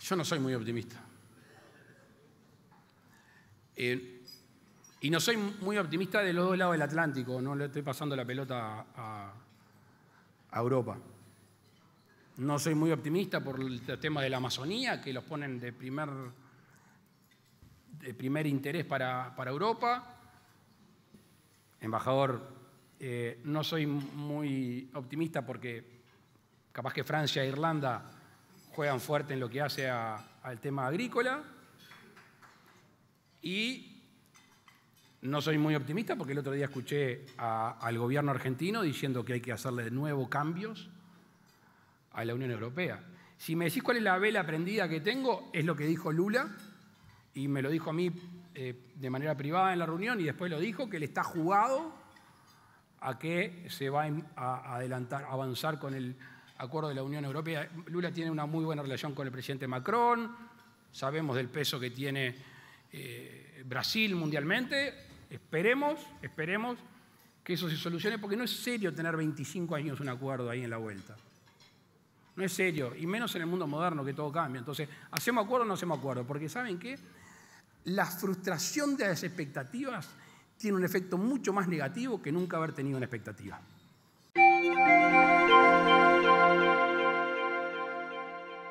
Yo no soy muy optimista. y no soy muy optimista de los dos lados del Atlántico, no le estoy pasando la pelota a, Europa. No soy muy optimista por el tema de la Amazonía, que los ponen de primer, de primer interés para, Europa. Embajador, eh, no soy muy optimista porque capaz que Francia e Irlanda juegan fuerte en lo que hace al tema agrícola. Y no soy muy optimista porque el otro día escuché al gobierno argentino diciendo que hay que hacerle de nuevo cambios a la Unión Europea. Si me decís cuál es la vela prendida que tengo, es lo que dijo Lula, y me lo dijo a mí eh, de manera privada en la reunión, y después lo dijo, que le está jugado a que se va a adelantar, avanzar con el acuerdo de la Unión Europea. Lula tiene una muy buena relación con el presidente Macron, sabemos del peso que tiene eh, Brasil mundialmente, esperemos, esperemos que eso se solucione, porque no es serio tener 25 años un acuerdo ahí en la vuelta. No es serio, y menos en el mundo moderno que todo cambia. Entonces, ¿hacemos acuerdo o no hacemos acuerdo? Porque ¿saben qué? La frustración de las expectativas tiene un efecto mucho más negativo que nunca haber tenido una expectativa.